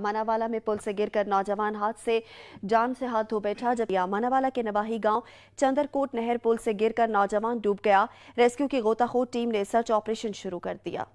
मानावाला में पुल से गिरकर नौजवान हाथ से जान से हाथ धो बैठा जब मानावाला के नवाही गांव चंदरकोट नहर पुल से गिरकर नौजवान डूब गया रेस्क्यू की गोताखोर टीम ने सर्च ऑपरेशन शुरू कर दिया